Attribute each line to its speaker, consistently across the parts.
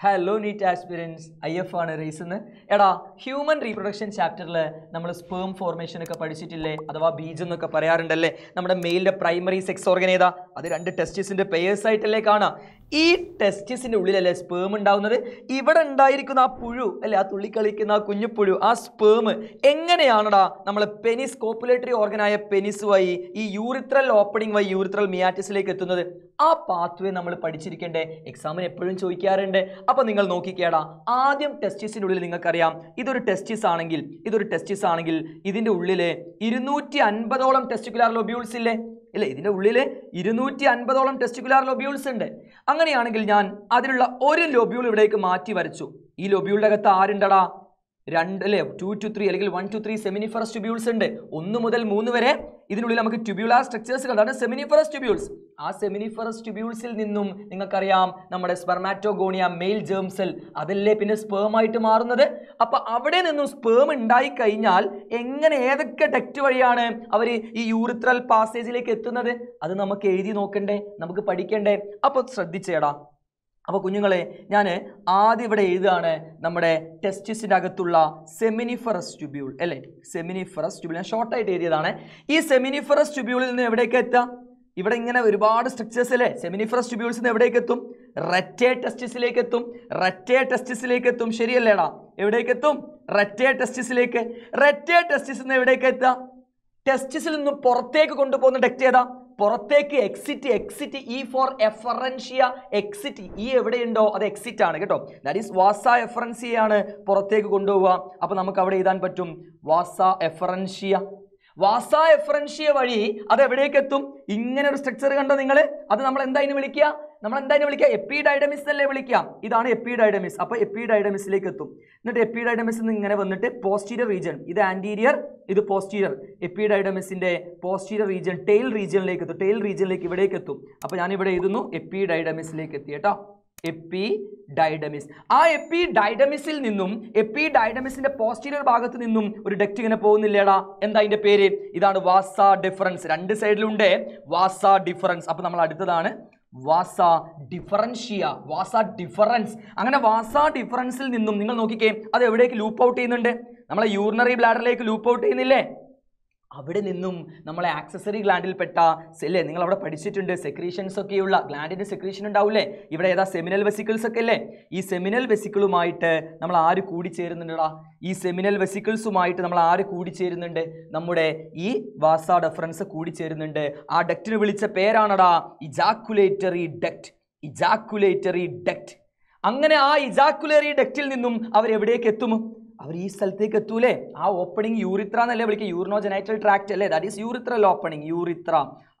Speaker 1: hello NEET aspirants I F ആണ് race എന്ന് എടാ ഹ്യൂമൻ റീപ്രൊഡക്ഷൻ ചാപ്റ്ററിൽ നമ്മൾ സ്പേം ഫോർമേഷൻ ഒക്കെ പഠിച്ചിട്ടില്ലേ അഥവാ ബീജ് എന്നൊക്കെ പറയാറുണ്ടല്ലേ നമ്മുടെ മെയിലിൻ്റെ പ്രൈമറി സെക്സ് ഓർഗൻ ഏതാ അത് രണ്ട് ടെസ്റ്റിസിൻ്റെ പെയേഴ്സ് ആയിട്ടല്ലേ കാണാം ഈ ടെസ്റ്റിസിൻ്റെ ഉള്ളിലല്ലേ സ്പേം ഉണ്ടാകുന്നത് ഇവിടെ ഉണ്ടായിരിക്കുന്ന ആ പുഴു അല്ലെ ആ തുള്ളി കളിക്കുന്ന ആ കുഞ്ഞുപുഴു ആ സ്പേം എങ്ങനെയാണടാ നമ്മളെ പെനിസ് കോപ്പുലേറ്ററി ഓർഗനായ പെനിസ് വഴി ഈ യൂറിത്രൽ ഓപ്പണിംഗ് വഴി യൂറിത്രൽ മിയാറ്റിസിലേക്ക് എത്തുന്നത് ആ പാത്വേ നമ്മൾ പഠിച്ചിരിക്കേണ്ടേ എക്സാമിന് എപ്പോഴും ചോദിക്കാറുണ്ട് അപ്പോൾ നിങ്ങൾ നോക്കിക്കേടാ ആദ്യം ടെസ്റ്റിസിൻ്റെ ഉള്ളിൽ നിങ്ങൾക്കറിയാം ഇതൊരു ടെസ്റ്റിസ് ആണെങ്കിൽ ഇതൊരു ടെസ്റ്റിസ് ആണെങ്കിൽ ഇതിൻ്റെ ഉള്ളിൽ ഇരുന്നൂറ്റി അൻപതോളം ടെസ്റ്റിക്കുലാർ ലൊബ്യൂൾസ് ഇല്ലേ ഇല്ലേ ഇതിൻ്റെ ഉള്ളിൽ ഇരുന്നൂറ്റി അൻപതോളം ടെസ്റ്റിക്കുലാർ ലൊബ്യൂൾസ് ഉണ്ട് അങ്ങനെയാണെങ്കിൽ ഞാൻ അതിലുള്ള ഒരു ലൊബ്യൂൾ ഇവിടേക്ക് മാറ്റി വരച്ചു ഈ ലൊബ്യൂളിൻ്റെ അകത്ത് ആരുണ്ടടാ രണ്ട് അല്ലേ ടു ടു ത്രീ അല്ലെങ്കിൽ one two three seminiferous tubules ഉണ്ട് ഒന്ന് മുതൽ മൂന്ന് വരെ ഇതിനുള്ളിൽ നമുക്ക് ട്യൂബ്യൂളാർ സ്ട്രക്ചേഴ്സ് കണ്ടാണ് സെമിനിഫറസ് ട്യൂബ്യൂൾസ് ആ സെമിനിഫറസ് ട്യൂബ്യൂൾസിൽ നിന്നും നിങ്ങൾക്കറിയാം നമ്മുടെ സ്പെർമാറ്റോഗോണിയ മെയിൽ ജേം സെൽ അതല്ലേ പിന്നെ സ്പേം ആയിട്ട് മാറുന്നത് അപ്പോൾ അവിടെ നിന്നും സ്പേം ഉണ്ടായി കഴിഞ്ഞാൽ എങ്ങനെ ഏതൊക്കെ ഡെക്റ്റ് വഴിയാണ് അവർ ഈ യൂറിത്രൽ പാസേജിലേക്ക് എത്തുന്നത് അത് നമുക്ക് എഴുതി നോക്കണ്ടേ നമുക്ക് പഠിക്കണ്ടേ അപ്പോൾ ശ്രദ്ധിച്ചേടാ അപ്പോൾ കുഞ്ഞുങ്ങളെ ഞാൻ ആദ്യം ഇവിടെ എഴുതുകയാണ് നമ്മുടെ ടെസ്റ്റിസിൻ്റെ അകത്തുള്ള സെമിനിഫറസ് ട്യൂബ്യൂൾ അല്ലേ സെമിനിഫറസ് ട്യൂബ്യൂൾ ഞാൻ ഷോർട്ടായിട്ട് എഴുതിയതാണ് ഈ സെമിനിഫറസ് ട്യൂബ്യൂളിൽ നിന്ന് എവിടേക്ക് എത്താം ഇവിടെ ഇങ്ങനെ ഒരുപാട് സ്ട്രക്ചേഴ്സ് അല്ലേ സെമിനിഫറസ് ട്യൂബ്യൂൾസ് നിന്ന് എവിടേക്ക് എത്തും റെറ്റേ ടെസ്റ്റിസിലേക്ക് എത്തും റെറ്റേ ടെസ്റ്റിസിലേക്ക് എത്തും ശരിയല്ലേടാ എവിടേക്ക് എത്തും റെറ്റേ ടെസ്റ്റിസിലേക്ക് റെറ്റേ ടെസ്റ്റിസ് നിന്ന് എവിടേക്ക് എത്താം ടെസ്റ്റിസിൽ നിന്ന് പുറത്തേക്ക് കൊണ്ടുപോകുന്ന ഡെക്റ്റ് ഏതാ പുറത്തേക്ക് എക്സിറ്റ് എക്സിറ്റ് ഇ ഫോർ എഫറൻഷ്യ എക്സിറ്റ് ഇ എവിടെയുണ്ടോ അത് എക്സിറ്റ് ആണ് കേട്ടോ ദാറ്റ് ഈസ് വാസ എഫറൻസിയാണ് പുറത്തേക്ക് കൊണ്ടുപോവുക അപ്പോൾ നമുക്ക് അവിടെ എഴുതാൻ പറ്റും വാസ എഫറൻഷ്യ വാസ എഫറൻഷ്യ വഴി അത് എവിടേക്ക് എത്തും ഇങ്ങനെ ഒരു സ്ട്രക്ചർ കണ്ടോ നിങ്ങൾ അത് നമ്മൾ എന്തായാലും വിളിക്കുക നമ്മൾ എന്തായാലും വിളിക്കുക എപ്പിഡൈഡമിസ് അല്ലേ വിളിക്കാം ഇതാണ് എപ്പിഡൈഡമിസ് അപ്പൊ അപ്പോൾ എത്തും എന്നിട്ട് എപ്പിഡൈഡമിസ് ഇങ്ങനെ വന്നിട്ട് പോസ്റ്റീരിയർ റീജിയൻ ഇത് ആന്റീരിയർ ഇത് പോസ്റ്റീരിയർ എപ്പിഡൈഡമിസിന്റെ പോസ്റ്റീരിയർ റീജിയൻ ടെയിൽ റീജിയനിലേക്ക് എത്തും ടെയിൽ റീജിയനിലേക്ക് ഇവിടേക്ക് എത്തും അപ്പോൾ ഇവിടെ എഴുതുന്നു എപ്പിഡൈഡമിസിലേക്ക് എത്തി കേട്ടോ എപ്പി ഡൈഡമിസ് ആ എപ്പി ഡൈഡമിസിൽ നിന്നും എപ്പി ഡൈഡമിസിന്റെ പോസ്റ്റീരിയർ ഭാഗത്ത് നിന്നും ഒരു ഡെക്റ്റ് ഇങ്ങനെ പോകുന്നില്ലേടാ എന്താ അതിന്റെ പേര് ഇതാണ് വാസ ഡിഫറൻസ് രണ്ട് സൈഡിലുണ്ട് വാസ ഡിഫറൻസ് അപ്പോൾ നമ്മൾ അടുത്തതാണ് വാസ ഡിഫറൻഷ്യ വാസ ഡിഫറൻസ് അങ്ങനെ വാസ ഡിഫറൻസിൽ നിന്നും നിങ്ങൾ നോക്കിക്കേ അത് എവിടേക്ക് ലൂപ്പ് ഔട്ട് ചെയ്യുന്നുണ്ട് നമ്മളെ യൂറിനറി ബ്ലാഡറിലേക്ക് ലൂപ്പ് ഔട്ട് ചെയ്യുന്നില്ലേ അവിടെ നിന്നും നമ്മളെ ആക്സസറി ഗ്ലാൻഡിൽപ്പെട്ട സെല്ലേ നിങ്ങൾ അവിടെ പഠിച്ചിട്ടുണ്ട് സെക്രീഷൻസ് ഒക്കെയുള്ള ഗ്ലാൻഡിൻ്റെ സെക്രീഷൻ ഉണ്ടാവില്ലേ ഇവിടെ ഏതാ സെമിനൽ വെസിക്കിൾസ് ഒക്കെ അല്ലേ ഈ സെമിനൽ വെസിക്കിളുമായിട്ട് നമ്മൾ ആര് കൂടിച്ചേരുന്നുണ്ടടാ ഈ സെമിനൽ വെസിക്കിൾസുമായിട്ട് നമ്മൾ ആര് കൂടിച്ചേരുന്നുണ്ട് നമ്മുടെ ഈ വാസ ഡെഫറൻസ് കൂടിച്ചേരുന്നുണ്ട് ആ ഡക്റ്റിന് വിളിച്ച പേരാണടാ ഇജാക്കുലേറ്ററി ഡക്റ്റ് ഇജാക്കുലേറ്ററി ഡക്റ്റ് അങ്ങനെ ആ ഇജാക്കുലേറി ഡക്റ്റിൽ നിന്നും അവരെവിടേക്ക് എത്തുമോ അവർ ഈ സ്ഥലത്തേക്ക് എത്തൂലേ ആ ഓപ്പണിംഗ് യൂറിത്ര എന്നല്ലേ വിളിക്കുക യൂറിനോജനൈറ്റൽ ട്രാക്ട് അല്ലേ that is urethral opening urethra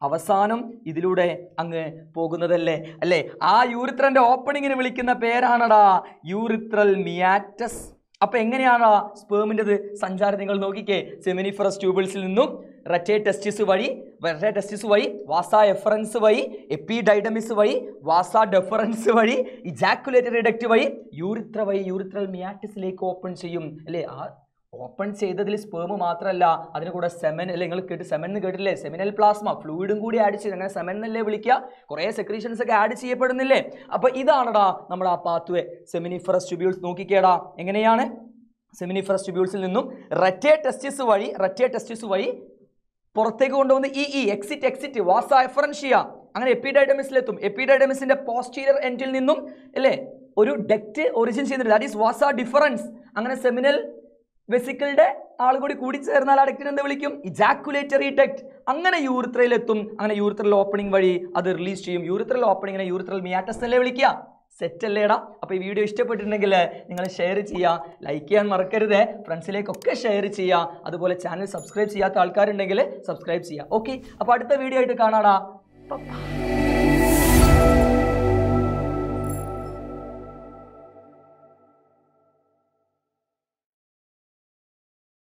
Speaker 1: അവസാനം ഇതിലൂടെ അങ്ങ് പോകുന്നതല്ലേ അല്ലേ ആ യൂറിത്രൻ്റെ ഓപ്പണിങ്ങിന് വിളിക്കുന്ന പേരാണടാ യൂറിത്രൽ മിയാറ്റസ് അപ്പോൾ എങ്ങനെയാണ് സ്പേമിൻ്റെത് സഞ്ചാരം നിങ്ങൾ നോക്കിക്കേ സെമിനിഫറസ് ട്യൂബിൾസിൽ നിന്നും റെറ്റേ ടെസ്റ്റിസ് വഴി റെറ്റേ ടെസ്റ്റിസ് വഴി വാസ എഫറൻസ് വഴി എപ്പിഡൈഡമിസ് വഴി വാസ ഡെഫറൻസ് വഴി ഇജാക്കുലേറ്ററി ഡക്റ്റ് വഴി യൂറിത്ര വഴി യൂറിത്രൽ മിയാറ്റിസിലേക്ക് ഓപ്പൺ ചെയ്യും അല്ലേ ആ ഓപ്പൺ ചെയ്തതിൽ സ്പേം മാത്രമല്ല അതിന് കൂടെ സെമൻ അല്ലെ നിങ്ങൾ കേട്ട് സെമൻ എന്ന് കേട്ടില്ലേ സെമിനൽ പ്ലാസ്മ ഫ്ലൂയിഡും കൂടി ആഡ് ചെയ്ത് അങ്ങനെ സെമൻ എന്നല്ലേ വിളിക്കുക കുറേ സെക്രീഷൻസ് ഒക്കെ ആഡ് ചെയ്യപ്പെടുന്നില്ലേ അപ്പോൾ ഇതാണടാ നമ്മുടെ ആ പാത്വേ സെമിനിഫറസ് ട്യൂബ്യൂൾസ് നോക്കിക്കേടാ എങ്ങനെയാണ് സെമിനിഫറസ് ട്യൂബ്യൂൾസിൽ നിന്നും റെറ്റേ ടെസ്റ്റിസ് വഴി റെറ്റേ ടെസ്റ്റിസ് വഴി പുറത്തേക്ക് കൊണ്ടുവന്ന് ഇ ഇ എക്സിറ്റ് എക്സിറ്റ് വാസ എഫറൻഷിയ അങ്ങനെ എപ്പിഡൈഡമിസിലെത്തും എപ്പിഡൈഡമിസിന്റെ പോസ്റ്റീരിയർ എൻഡിൽ നിന്നും അല്ലേ ഒരു ഡെക്റ്റ് ഒറിജിൻ ചെയ്യുന്നുണ്ട് ദാറ്റ് ഈസ് വാസ ഡിഫറൻസ് അങ്ങനെ സെമിനൽ വെസിക്കിളുടെ ആൾ കൂടി കൂടിച്ചേർന്നാൽ ആ ഡെക്റ്റിനെ എന്ത് വിളിക്കും ഇജാക്കുലേറ്ററി ഡെക്റ്റ് അങ്ങനെ യൂറിത്രയിലെത്തും അങ്ങനെ യൂറിത്രൽ ഓപ്പണിംഗ് വഴി അത് റിലീസ് ചെയ്യും യൂറിത്രൽ ഓപ്പണിങ്ങിനെ യൂറിത്രൽ മിയാറ്റസ് എന്നല്ലേ വിളിക്കുക സെറ്റല്ലേടാ അപ്പോൾ ഈ വീഡിയോ ഇഷ്ടപ്പെട്ടിട്ടുണ്ടെങ്കിൽ നിങ്ങൾ ഷെയർ ചെയ്യുക ലൈക്ക് ചെയ്യാൻ മറക്കരുത് ഫ്രണ്ട്സിലേക്കൊക്കെ ഷെയർ ചെയ്യുക അതുപോലെ ചാനൽ സബ്സ്ക്രൈബ് ചെയ്യാത്ത ആൾക്കാരുണ്ടെങ്കിൽ സബ്സ്ക്രൈബ് ചെയ്യുക ഓക്കെ അപ്പോൾ അടുത്ത വീഡിയോ ആയിട്ട് കാണാടാ